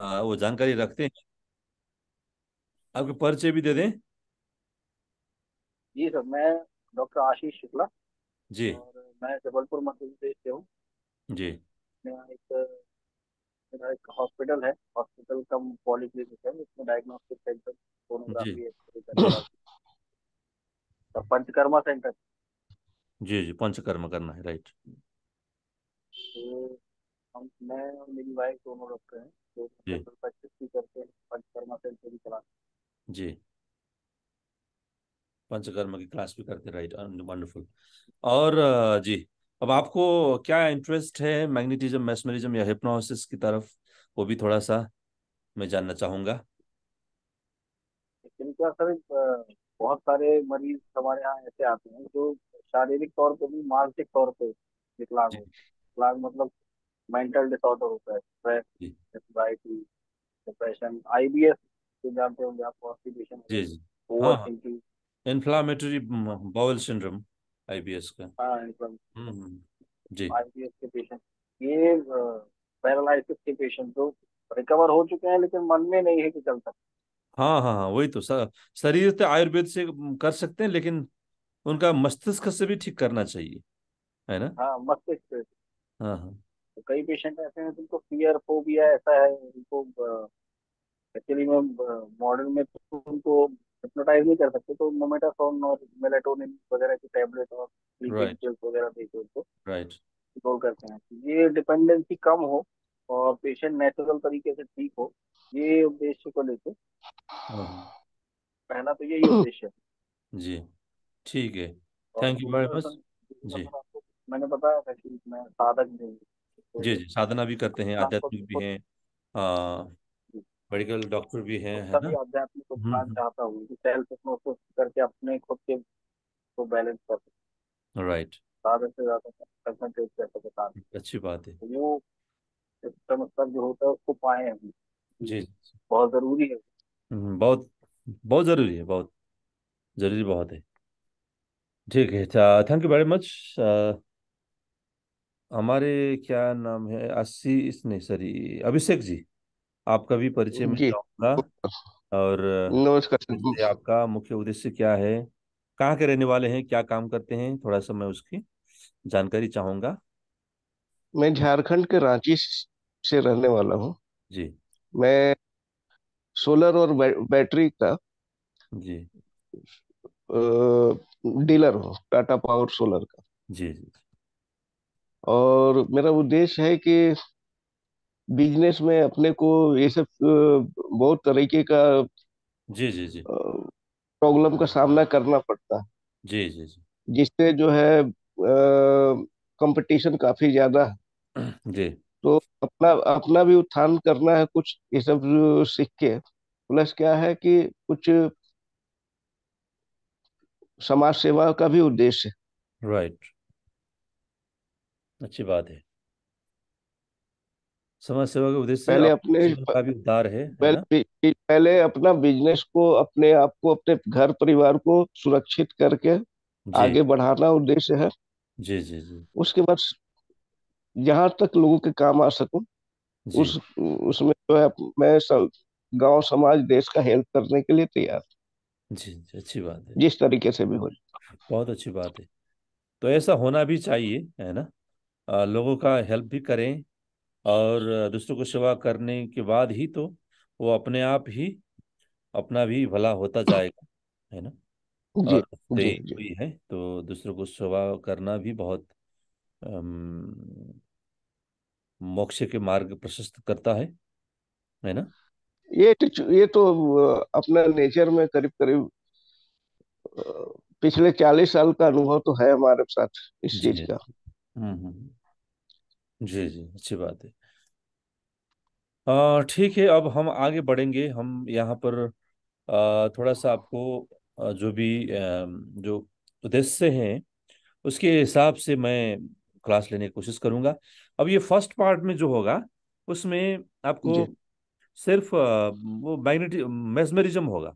आ, वो जानकारी रखते हैं आपके परिचय भी दे दें जी सर मैं डॉक्टर आशीष शुक्ला जी और मैं जबलपुर मध्य प्रदेश से हूँ जी मेरा एक मेरा एक हॉस्पिटल है हॉस्पिटल का पॉलिक्लिनिक है उसमें diagnostic centre sonography panchakarma centre जी जी पंचकर्मा करना है राइट तो हम मैं और मेरी वाइफ दोनों डॉक्टर हैं जी जी पंचकर्म की क्लास भी करते राइट वंडरफुल और जी अब आपको क्या इंटरेस्ट है मैग्नेटिज्म मैसमरिज्म या हिप्नोसिस की तरफ वो भी थोड़ा सा मैं जानना चाहूंगा क्या सर बहुत सारे मरीज हमारे यहाँ ऐसे आते हैं जो शारीरिक तौर पे भी मानसिक तौर पे विकलांग विकलांग मतलब मेंटल डिसऑर्डर होता है स्ट्रेस एंजाइटी डिप्रेशन आईबीएस जो जानते होंगे आप कॉन्स्टिपेशन जी जी over thinking inflammatory bowel syndrome IBS का हां हाँ हम्म, हम्म, हम्म। जी आईबीएस के पेशेंट ये पैरालिसिस के पेशेंट तो रिकवर हो चुके हैं लेकिन मन में नहीं है कि चल सकते हाँ हाँ हाँ वही तो शरीर तो आयुर्वेद से कर सकते हैं लेकिन उनका मस्तिष्क से भी ठीक करना चाहिए है ना हाँ मस्तिष्क हाँ हाँ तो कई पेशेंट ऐसे हैं जिनको फियर फोबिया ऐसा है उनको एक्चुअली में मॉडर्न में तो उनको हिप्नोटाइज नहीं कर सकते तो मोमेटासोन और मेलाटोनिन वगैरह की टैबलेट और right. वगैरह दे के उनको राइट कंट्रोल करते हैं तो ये डिपेंडेंसी कम हो और पेशेंट नेचुरल तरीके से ठीक हो ये उद्देश्य को लेके पहला तो यही उद्देश्य है जी ठीक है थैंक यू वेरी मच जी मैंने बताया था कि मैं साधक नहीं हूँ जी जी साधना भी करते हैं हाँ, आध्यात्मिक भी तो हैं मेडिकल डॉक्टर भी हैं है ना आध्यात्मिक हम्म, हम्म। चाहता हूँ सेल्फ हिप्नोसिस करके अपने खुद के को बैलेंस कर राइट ज्यादा से ज्यादा कंसंट्रेट कर अच्छी बात है यू सिस्टम स्तर जो होता है उसको पाए हम जी बहुत जरूरी है हम्म, बहुत बहुत जरूरी है बहुत जरूरी बहुत है ठीक है थैंक यू वेरी मच हमारे क्या नाम है अस्सी इसने सॉरी अभिषेक जी आपका भी परिचय में और नमस्कार आपका मुख्य उद्देश्य क्या है कहाँ के रहने वाले हैं क्या काम करते हैं थोड़ा सा मैं उसकी जानकारी चाहूंगा मैं झारखंड के रांची से रहने वाला हूँ जी मैं सोलर और बै, बैटरी का जी डीलर हूँ टाटा पावर सोलर का जी जी और मेरा उद्देश्य है कि बिजनेस में अपने को ये सब बहुत तरीके का जी जी जी प्रॉब्लम का सामना करना पड़ता है जी जी जी जिससे जो है कंपटीशन काफी ज्यादा है जी तो अपना अपना भी उत्थान करना है कुछ ये सब सीख के प्लस क्या है कि कुछ समाज सेवा का भी उद्देश्य राइट right. अच्छी बात है समाज सेवा के उद्देश्य पहले अपने उद्धार है पहले, है पहले अपना बिजनेस को अपने आप को अपने घर परिवार को सुरक्षित करके आगे बढ़ाना उद्देश्य है जी जी जी उसके बाद जहाँ तक लोगों के काम आ सकूं उस उसमें जो है मैं सब गांव समाज देश का हेल्प करने के लिए तैयार जी जी अच्छी बात है जिस तरीके से भी हो बहुत अच्छी बात है तो ऐसा होना भी चाहिए है ना लोगों का हेल्प भी करें और दूसरों को सेवा करने के बाद ही तो वो अपने आप ही अपना भी भला होता जाएगा है ना जी, जी, जी. है तो दूसरों को सेवा करना भी बहुत मोक्ष के मार्ग प्रशस्त करता है है ना ये तो ये तो अपना नेचर में करीब करीब पिछले चालीस साल का अनुभव तो है हमारे साथ इस चीज का हम्म, हम्म, हम्म। जी, जी, अच्छी बात है। ठीक है, अब हम आगे बढ़ेंगे। हम यहाँ पर आ, थोड़ा-सा आपको जो भी आ, जो उद्देश्य हैं, उसके हिसाब से मैं क्लास लेने की कोशिश करूँगा। अब ये फर्स्ट पार्ट में जो होगा, उसमें आपको सिर्फ़ वो मैग्नेटिक मेजमेरिज्म होगा।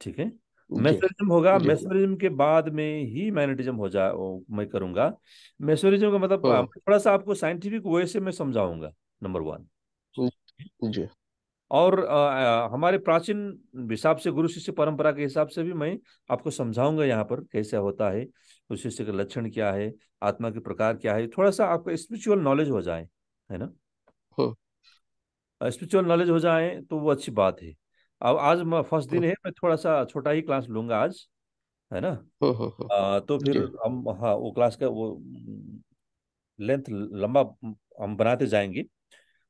ठीक है? मेसरिज्म होगा मेसरिज्म के बाद में ही मैनेटिज्म हो जा मैं करूंगा मेसरिज्म का मतलब हाँ। थोड़ा सा आपको साइंटिफिक वे से मैं समझाऊंगा नंबर वन जी और आ, हमारे प्राचीन हिसाब से गुरु शिष्य परंपरा के हिसाब से भी मैं आपको समझाऊंगा यहाँ पर कैसे होता है गुरु शिष्य का लक्षण क्या है आत्मा के प्रकार क्या है थोड़ा सा आपका स्पिरिचुअल नॉलेज हो जाए है ना स्पिरिचुअल हाँ। नॉलेज हो जाए तो वो अच्छी बात है अब आज फर्स्ट दिन हाँ। है मैं थोड़ा सा छोटा ही क्लास लूंगा आज है ना हाँ, हाँ, आ, तो फिर हम हाँ वो क्लास का वो लेंथ लंबा हम बनाते जाएंगे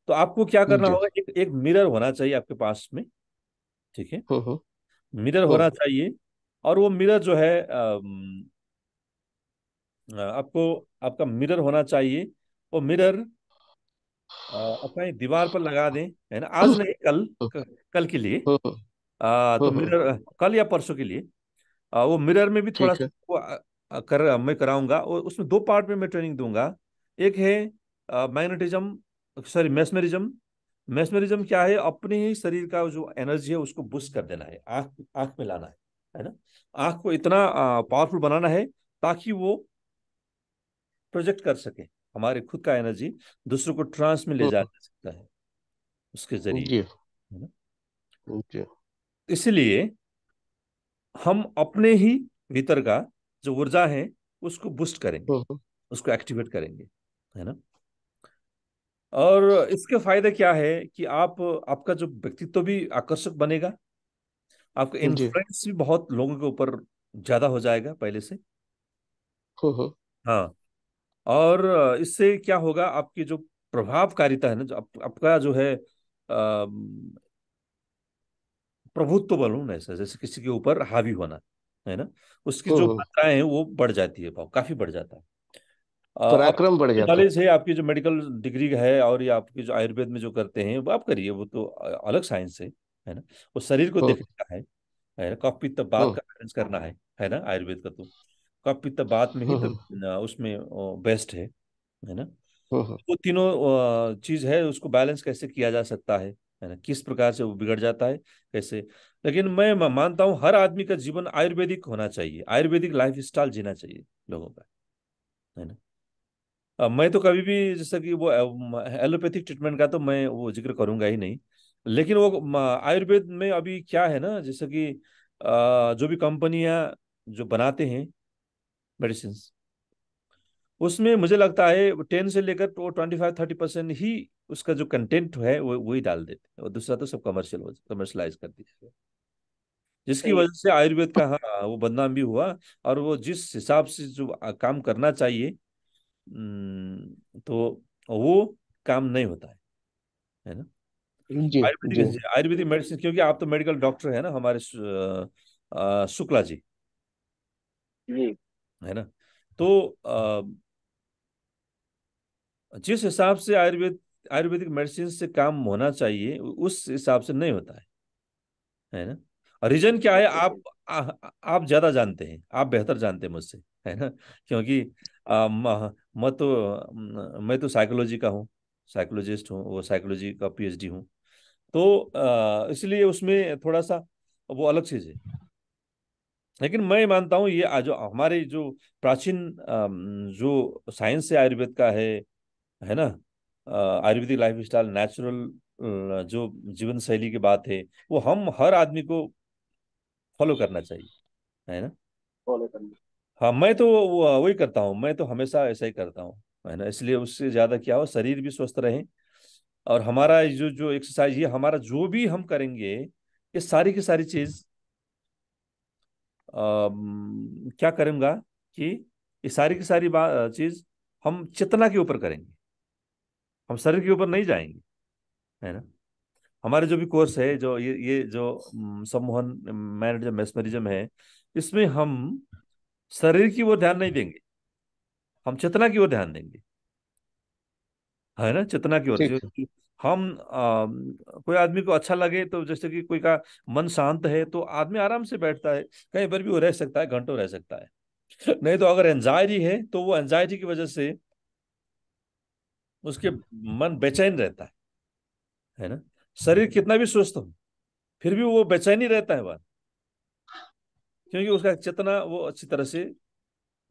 तो आपको क्या करना होगा एक एक मिरर होना चाहिए आपके पास में ठीक है मिरर होना चाहिए और वो मिरर जो है आपको आपका मिरर होना चाहिए वो मिरर अपने दीवार पर लगा दें है ना आज नहीं कल कल के लिए आ, तो मिरर कल या परसों के लिए आ, वो मिरर में भी थोड़ा सा कर मैं कराऊंगा और उसमें दो पार्ट में मैं ट्रेनिंग दूंगा एक है मैग्नेटिज्म सॉरी मैस्मेरिज्म मैस्मेरिज्म क्या है अपने ही शरीर का जो एनर्जी है उसको बूस्ट कर देना है आंख आँख में लाना है है ना आँख को इतना पावरफुल बनाना है ताकि वो प्रोजेक्ट कर सके हमारे खुद का एनर्जी दूसरों को ट्रांस में ले हम्म। जा सकता है उसके जरिए इसलिए हम अपने ही भीतर का जो ऊर्जा है उसको बूस्ट करेंगे हम्म। उसको एक्टिवेट करेंगे है ना और इसके फायदे क्या है कि आप आपका जो व्यक्तित्व भी आकर्षक बनेगा आपका इन्फ्लुएंस भी बहुत लोगों के ऊपर ज्यादा हो जाएगा पहले से हम्म, हाँ और इससे क्या होगा आपकी जो प्रभावकारिता है ना जो आप, आपका जो है प्रभुत्व तो ना ऐसा जैसे किसी के ऊपर हावी होना है ना उसकी जो मात्राएं हैं वो बढ़ जाती है भाव काफी बढ़ जाता है पराक्रम बढ़ जाता है आपकी जो मेडिकल डिग्री है और ये आपकी जो आयुर्वेद में जो करते हैं वो आप करिए वो तो अलग साइंस है है ना वो शरीर को देखना है है ना कॉपी तब बात का करना है है ना आयुर्वेद का तो काफी बात में ही तो उसमें बेस्ट है है ना तो तीनों चीज है उसको बैलेंस कैसे किया जा सकता है है ना किस प्रकार से वो बिगड़ जाता है कैसे लेकिन मैं मानता हूं हर आदमी का जीवन आयुर्वेदिक होना चाहिए आयुर्वेदिक लाइफ स्टाइल जीना चाहिए लोगों का है ना मैं तो कभी भी जैसे कि वो एलोपैथिक ट्रीटमेंट का तो मैं वो जिक्र करूंगा ही नहीं लेकिन वो आयुर्वेद में अभी क्या है ना जैसे कि जो भी कंपनियां जो बनाते हैं मेडिसिन उसमें मुझे लगता है टेन से लेकर वो ट्वेंटी फाइव थर्टी परसेंट ही उसका जो कंटेंट है वो वही डाल देते हैं और दूसरा तो सब कमर्शियल हो कमर्शलाइज कर दिया जिसकी वजह से आयुर्वेद का हाँ वो बदनाम भी हुआ और वो जिस हिसाब से जो काम करना चाहिए तो वो काम नहीं होता है है ना आयुर्वेदिक आयुर्वेदिक मेडिसिन क्योंकि आप तो मेडिकल डॉक्टर है ना हमारे शुक्ला जी है ना तो आ, जिस हिसाब से आयुर्वेद आयुर्वेदिक मेडिसिन से काम होना चाहिए उस हिसाब से नहीं होता है है ना और रीजन क्या है आप आ, आप ज्यादा जानते हैं आप बेहतर जानते हैं मुझसे है ना क्योंकि आ, म, मैं तो मैं तो साइकोलॉजी का हूँ साइकोलॉजिस्ट हूँ वो साइकोलॉजी का पीएचडी हूँ तो इसलिए उसमें थोड़ा सा वो अलग चीज़ है लेकिन मैं मानता हूँ ये जो हमारे जो प्राचीन जो साइंस से आयुर्वेद का है है ना आयुर्वेदिक लाइफ स्टाइल नेचुरल जो जीवन शैली की बात है वो हम हर आदमी को फॉलो करना चाहिए है ना फॉलो करना हाँ मैं तो वही करता हूँ मैं तो हमेशा ऐसा ही करता हूँ है ना इसलिए उससे ज़्यादा क्या हो शरीर भी स्वस्थ रहे और हमारा जो जो एक्सरसाइज ये हमारा जो भी हम करेंगे ये सारी की सारी हम्म। चीज़ क्या करूंगा कि ये सारी की सारी बात चीज़ हम चेतना के ऊपर करेंगे हम शरीर के ऊपर नहीं जाएंगे है ना हमारे जो भी कोर्स है जो ये ये जो सम्मोहन मैनेजम मेस्मरिज्म है इसमें हम शरीर की वो ध्यान नहीं देंगे हम चेतना की ओर ध्यान देंगे है ना चेतना की ओर हम आ, कोई आदमी को अच्छा लगे तो जैसे कि कोई का मन शांत है तो आदमी आराम से बैठता है कहीं पर भी वो रह सकता है घंटों रह सकता है नहीं तो अगर एंजाइटी है तो वो एंजाइटी की वजह से उसके मन बेचैन रहता है है ना शरीर कितना भी स्वस्थ हो फिर भी वो बेचैन ही रहता है बात क्योंकि उसका चेतना वो अच्छी तरह से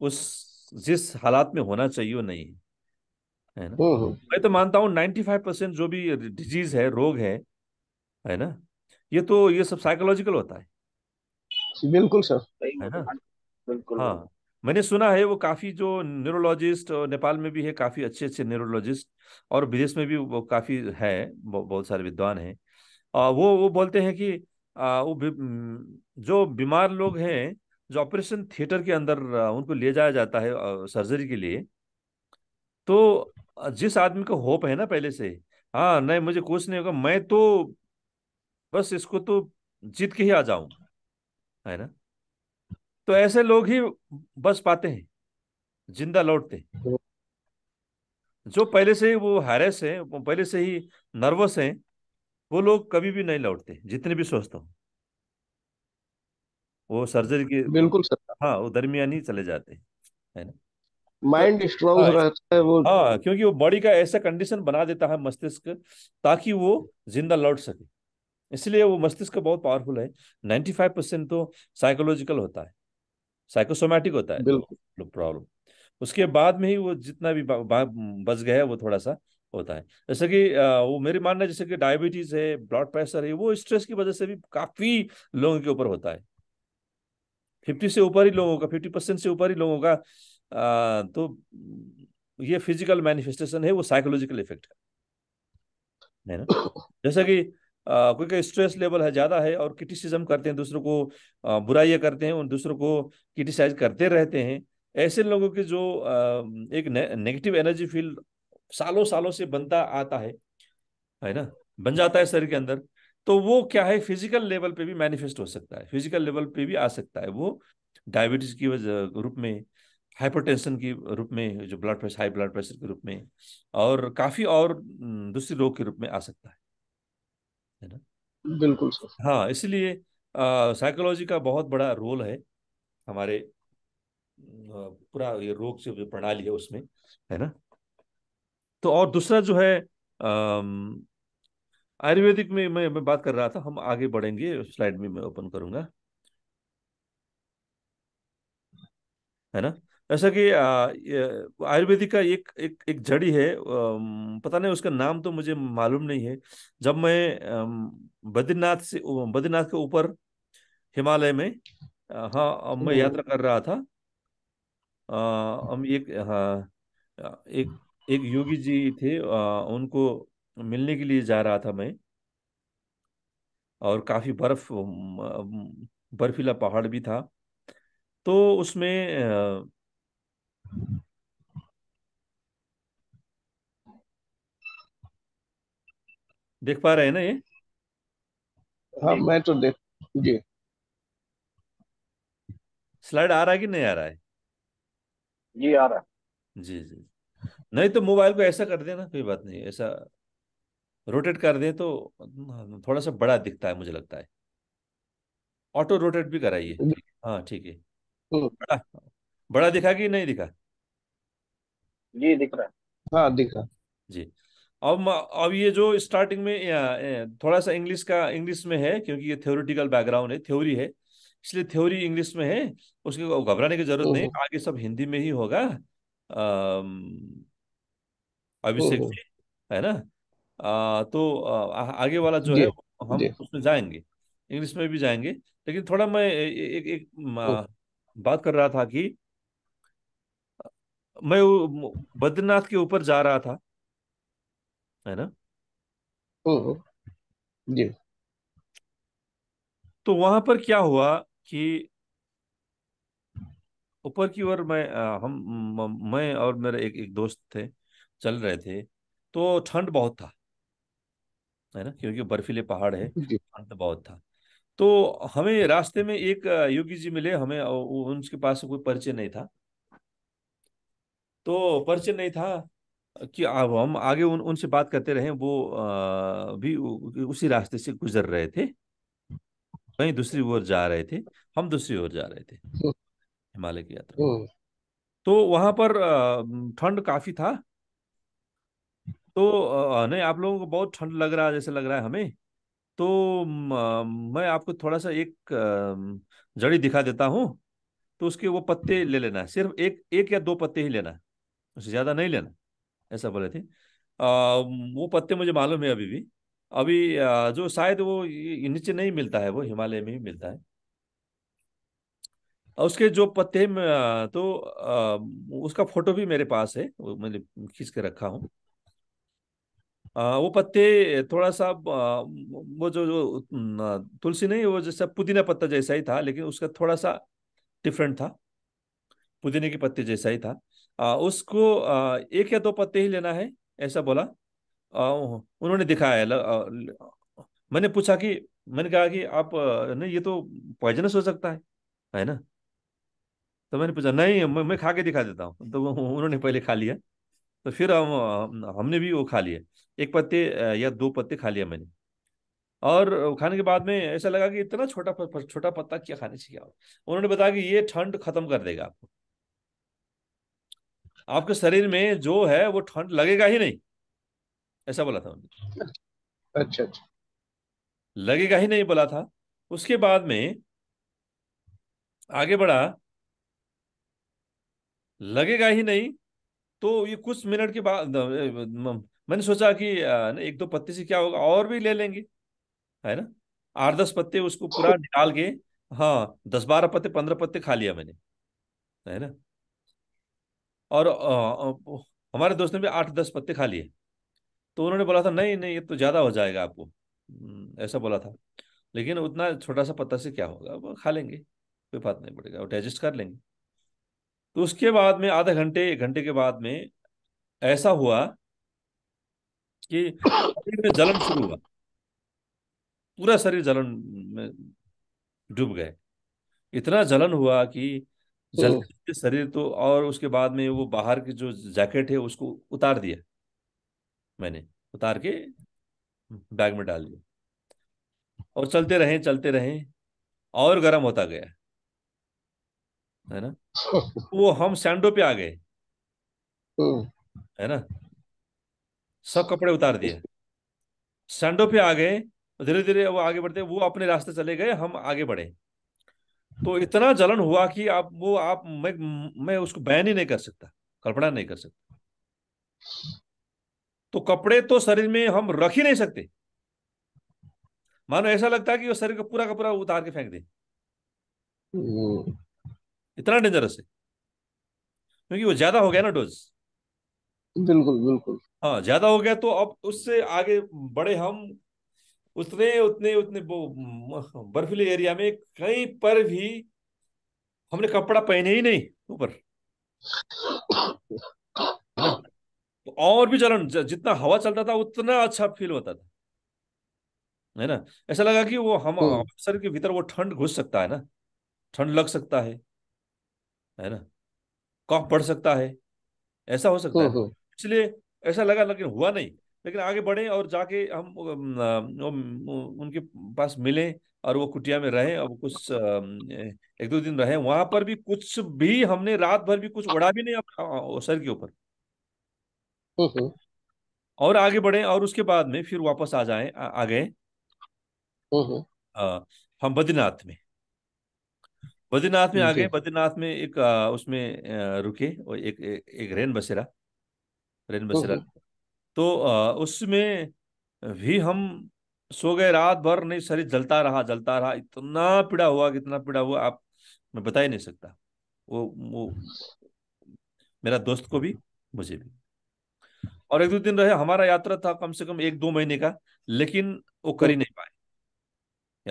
उस जिस हालात में होना चाहिए वो नहीं है है ना हम्म, हम्म। मैं तो मानता हूँ नाइन्टी फाइव परसेंट जो भी डिजीज है रोग है है ना ये तो ये सब साइकोलॉजिकल होता है बिल्कुल सर है ना बिल्कुल हाँ मैंने सुना है वो काफी जो न्यूरोलॉजिस्ट नेपाल में भी है काफी अच्छे अच्छे न्यूरोलॉजिस्ट और विदेश में भी वो काफी है बहुत सारे विद्वान हैं वो वो बोलते हैं कि आ, वो जो बीमार लोग हैं जो ऑपरेशन थिएटर के अंदर उनको ले जाया जाता है सर्जरी के लिए तो जिस आदमी का होप है ना पहले से हाँ नहीं मुझे कुछ नहीं होगा मैं तो बस इसको तो जीत के ही आ जाऊं है ना तो ऐसे लोग ही बस पाते हैं जिंदा लौटते तो जो पहले से ही वो हैरेस है वो पहले से ही नर्वस है वो लोग कभी भी नहीं लौटते जितने भी सोचता हूँ वो सर्जरी के बिल्कुल सर हाँ वो दरमियान ही चले जाते हैं है ना माइंड तो स्ट्रांग हाँ, रहता है वो हाँ क्योंकि वो बॉडी का ऐसा कंडीशन बना देता है मस्तिष्क ताकि वो जिंदा लौट सके इसलिए वो मस्तिष्क बहुत पावरफुल है नाइन्टी फाइव परसेंट तो साइकोलॉजिकल होता है साइकोसोमैटिक होता है प्रॉब्लम उसके बाद में ही वो जितना भी बच गया है वो थोड़ा सा होता है जैसे कि वो मेरी मानना जैसे कि डायबिटीज है ब्लड प्रेशर है वो स्ट्रेस की वजह से भी काफी लोगों के ऊपर होता है फिफ्टी से ऊपर ही लोगों का फिफ्टी परसेंट से ऊपर ही लोगों का तो ये फिजिकल मैनिफेस्टेशन है वो साइकोलॉजिकल इफेक्ट है ना जैसा कि कोई स्ट्रेस लेवल है ज़्यादा है और क्रिटिसिज्म करते हैं दूसरों को बुराइयाँ करते हैं उन दूसरों को क्रिटिसाइज करते रहते हैं ऐसे लोगों की जो एक नेगेटिव एनर्जी फील सालों सालों से बनता आता है है ना बन जाता है शरीर के अंदर तो वो क्या है फिजिकल लेवल पे भी मैनिफेस्ट हो सकता है फिजिकल लेवल पे भी आ सकता है वो डायबिटीज की वजह रूप में हाइपरटेंशन के रूप में जो blood pressure high blood pressure के रूप में और काफी और दूसरे रोग के रूप में आ सकता है है ना बिल्कुल सर हाँ इसलिए साइकोलॉजी का बहुत बड़ा रोल है हमारे पूरा ये रोग से जो प्रणाली है उसमें है ना तो और दूसरा जो है आयुर्वेदिक में मैं मैं बात कर रहा था हम आगे बढ़ेंगे स्लाइड में मैं ओपन करूंगा है ना ऐसा कि आयुर्वेदिक का एक एक एक जड़ी है पता नहीं उसका नाम तो मुझे मालूम नहीं है जब मैं बद्रीनाथ से बद्रीनाथ के ऊपर हिमालय में हाँ मैं यात्रा कर रहा था हम एक हाँ एक एक योगी जी थे आ, उनको मिलने के लिए जा रहा था मैं और काफ़ी बर्फ बर्फीला पहाड़ भी था तो उसमें देख पा रहे हैं ना ये हाँ मैं तो देख जी स्लाइड आ रहा है कि नहीं आ रहा है जी आ रहा है जी जी नहीं तो मोबाइल को ऐसा कर देना कोई बात नहीं ऐसा रोटेट कर दे तो थोड़ा सा बड़ा दिखता है मुझे लगता है ऑटो रोटेट भी कराइए हाँ ठीक है तो बड़ा दिखा कि नहीं दिखा जी दिख रहा हाँ दिखा जी अब अब ये जो स्टार्टिंग में थोड़ा सा इंग्लिश का इंग्लिश में है क्योंकि ये थ्योरिटिकल बैकग्राउंड है थ्योरी है इसलिए थ्योरी इंग्लिश में है उसके घबराने की जरूरत नहीं आगे सब हिंदी में ही होगा अभिषेक जी है ना आ, तो आ, आगे वाला जो है हम उसमें जाएंगे इंग्लिश में भी जाएंगे लेकिन थोड़ा मैं एक एक, एक बात कर रहा था कि मैं बद्रीनाथ के ऊपर जा रहा था है ना ओ, जी तो वहां पर क्या हुआ कि ऊपर की ओर मैं हम मैं और मेरे एक एक दोस्त थे चल रहे थे तो ठंड बहुत था है ना क्योंकि बर्फीले पहाड़ है ठंड बहुत था तो हमें रास्ते में एक योगी जी मिले हमें उनके पास कोई परिचय नहीं था तो परिचय नहीं था कि अब हम आगे उन उनसे बात करते रहे वो आ, भी उसी रास्ते से गुजर रहे थे कहीं दूसरी ओर जा रहे थे हम दूसरी ओर जा रहे थे हिमालय की यात्रा तो वहां पर ठंड काफी था तो नहीं आप लोगों को बहुत ठंड लग रहा है जैसे लग रहा है हमें तो मैं आपको थोड़ा सा एक जड़ी दिखा देता हूँ तो उसके वो पत्ते ले लेना सिर्फ एक एक या दो पत्ते ही लेना उसे ज़्यादा नहीं लेना ऐसा बोले थे आ, वो पत्ते मुझे मालूम है अभी भी अभी आ, जो शायद वो नीचे नहीं मिलता है वो हिमालय में ही मिलता है उसके जो पत्ते तो आ, उसका फोटो भी मेरे पास है वो मैंने खींच के रखा हूँ वो पत्ते थोड़ा सा वो जो जो तुलसी नहीं वो जैसा पुदीना पत्ता जैसा ही था लेकिन उसका थोड़ा सा डिफरेंट था पुदीने के पत्ते जैसा ही था आ, उसको आ, एक या दो पत्ते ही लेना है ऐसा बोला आ, उन्होंने दिखाया ल, आ, ल, मैंने पूछा कि मैंने कहा कि आप नहीं ये तो पॉइजनस हो सकता है है ना तो मैंने पूछा नहीं मैं, मैं खा के दिखा देता हूँ तो उन्होंने पहले खा लिया तो फिर हम हमने भी वो खा लिया एक पत्ते या दो पत्ते खा लिया मैंने और खाने के बाद में ऐसा लगा कि इतना छोटा छोटा पत्ता क्या खाने से क्या उन्होंने बताया कि ये ठंड खत्म कर देगा आपको आपके शरीर में जो है वो ठंड लगेगा ही नहीं ऐसा बोला था उन्होंने अच्छा अच्छा लगेगा ही नहीं बोला था उसके बाद में आगे बढ़ा लगेगा ही नहीं तो ये कुछ मिनट के बाद मैंने सोचा कि एक दो पत्ते से क्या होगा और भी ले लेंगे है ना आठ दस पत्ते उसको पूरा निकाल के हाँ दस बारह पत्ते पंद्रह पत्ते खा लिया मैंने है ना और आ, हमारे दोस्त ने भी आठ दस पत्ते खा लिए तो उन्होंने बोला था नहीं नहीं ये तो ज़्यादा हो जाएगा आपको हम्म, ऐसा बोला था लेकिन उतना छोटा सा पत्ता से क्या होगा वो खा लेंगे कोई बात नहीं पड़ेगा वो डाइजेस्ट कर लेंगे तो उसके बाद में आधे घंटे एक घंटे के बाद में ऐसा हुआ कि शरीर में जलन शुरू हुआ पूरा शरीर जलन में डूब गए इतना जलन हुआ कि जलते शरीर तो और उसके बाद में वो बाहर की जो जैकेट है उसको उतार दिया मैंने उतार के बैग में डाल दिया और चलते रहे चलते रहे और गर्म होता गया है ना वो हम सैंडो पे आ गए है ना सब कपड़े उतार दिए सैंडो पे आ गए धीरे धीरे वो आगे बढ़ते वो अपने रास्ते चले गए हम आगे बढ़े तो इतना जलन हुआ कि आप वो आप मैं मैं उसको बयान ही नहीं कर सकता कल्पना नहीं कर सकता तो कपड़े तो शरीर में हम रख ही नहीं सकते मानो ऐसा लगता है कि वो शरीर का पूरा का पूरा उतार के फेंक दे हम्म। इतना डेंजरस है क्योंकि वो ज्यादा हो गया ना डोज बिल्कुल बिल्कुल हाँ ज्यादा हो गया तो अब उससे आगे बड़े हम उतने उतने उतने वो बर्फीले एरिया में कहीं पर भी हमने कपड़ा पहने ही नहीं ऊपर तो और भी चलन जितना हवा चलता था उतना अच्छा फील होता था है ना ऐसा लगा कि वो हम अफसर हम्म। के भीतर वो ठंड घुस सकता है ना ठंड लग सकता है है ना कॉफ पड़ सकता है ऐसा हो सकता हम्म, है हम्म। इसलिए ऐसा लगा लेकिन हुआ नहीं लेकिन आगे बढ़े और जाके हम उनके पास मिले और वो कुटिया में रहे और कुछ एक दो दिन रहे वहां पर भी कुछ भी हमने रात भर भी कुछ हाँ। उड़ा भी नहीं सर के ऊपर हम्म, हम्म। और आगे बढ़े और उसके बाद में फिर वापस आ जाए आ, गए हम्म, हम बद्रीनाथ में बद्रीनाथ में आ गए बद्रीनाथ में एक उसमें रुके एक एक, एक रेन बसेरा रेन बसेरा तो उसमें भी हम सो गए रात भर नहीं शरीर जलता रहा जलता रहा इतना पीड़ा हुआ कितना पीड़ा हुआ आप मैं बता ही नहीं सकता वो वो मेरा दोस्त को भी मुझे भी और एक दो दिन रहे हमारा यात्रा था कम से कम एक दो महीने का लेकिन वो कर ही हम्म। नहीं पाए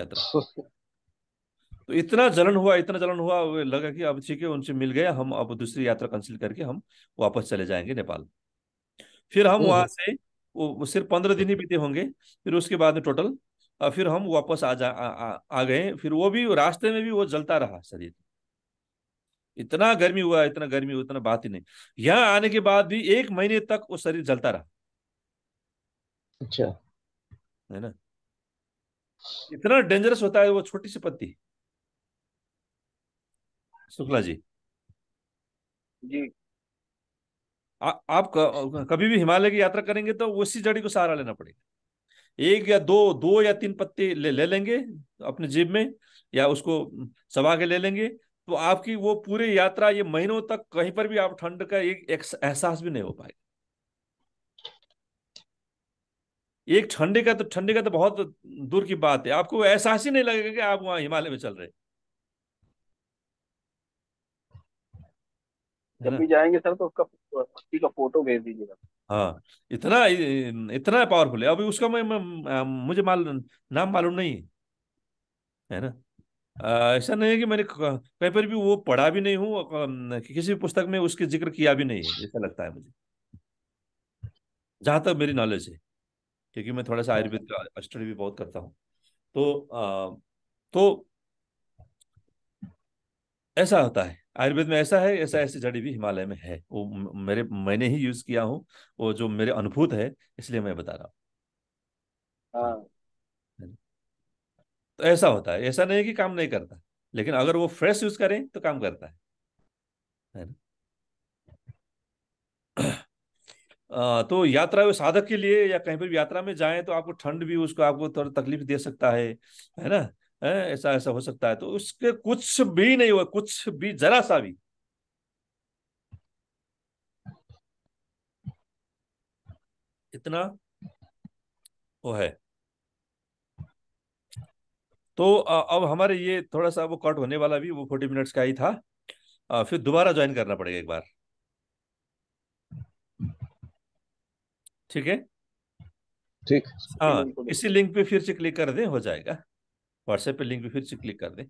यात्रा तो इतना जलन हुआ इतना जलन हुआ लगा कि अब ठीक है उनसे मिल गया हम अब दूसरी यात्रा कैंसिल करके हम वापस चले जाएंगे नेपाल फिर हम वहां से वो सिर्फ पंद्रह दिन ही बीते होंगे फिर उसके बाद टोटल फिर हम वापस आ जा आ गए फिर वो भी रास्ते में भी वो जलता रहा शरीर इतना गर्मी हुआ इतना गर्मी हुआ इतना बात ही नहीं यहाँ आने के बाद भी एक महीने तक वो शरीर जलता रहा अच्छा है ना इतना डेंजरस होता है वो छोटी सी पत्ती शुक्ला जी जी आ, आप कभी भी हिमालय की यात्रा करेंगे तो उसी जड़ी को सहारा लेना पड़ेगा एक या दो दो या तीन पत्ते ले, ले लेंगे अपने जेब में या उसको सवा के ले लेंगे तो आपकी वो पूरी यात्रा ये महीनों तक कहीं पर भी आप ठंड का एक एहसास भी नहीं हो पाएगा एक ठंडी का तो ठंडी का तो बहुत दूर की बात है आपको एहसास ही नहीं लगेगा कि आप वहां हिमालय में चल रहे हैं जब भी जाएंगे सर तो उसका पत्ती का फोटो भेज दीजिएगा हाँ इतना इतना पावरफुल है अभी उसका मैं, मैं मुझे माल नाम मालूम नहीं है ना ऐसा नहीं है कि मैंने कहीं पर भी वो पढ़ा भी नहीं हूँ कि किसी भी पुस्तक में उसके जिक्र किया भी नहीं है ऐसा लगता है मुझे जहाँ तक मेरी नॉलेज है क्योंकि मैं थोड़ा सा हाँ। आयुर्वेद का स्टडी भी बहुत करता हूँ तो आ, तो ऐसा होता है आयुर्वेद में ऐसा है ऐसा ऐसी जड़ी भी हिमालय में है वो मेरे मैंने ही यूज किया हूँ वो जो मेरे अनुभूत है इसलिए मैं बता रहा हूँ हाँ। हाँ। तो ऐसा होता है ऐसा नहीं कि काम नहीं करता लेकिन अगर वो फ्रेश यूज करें तो काम करता है है ना तो यात्रा साधक के लिए या कहीं पर भी यात्रा में जाएं तो आपको ठंड भी उसको आपको थोड़ा तकलीफ दे सकता है है ना है ऐसा ऐसा हो सकता है तो उसके कुछ भी नहीं हुआ कुछ भी जरा सा भी इतना वो है तो अब हमारे ये थोड़ा सा वो कट होने वाला भी वो फोर्टी मिनट्स का ही था फिर दोबारा ज्वाइन करना पड़ेगा एक बार ठीक है ठीक हाँ इसी लिंक पे फिर से क्लिक कर दें हो जाएगा व्हाट्सएप पे लिंक भी फिर से क्लिक कर दें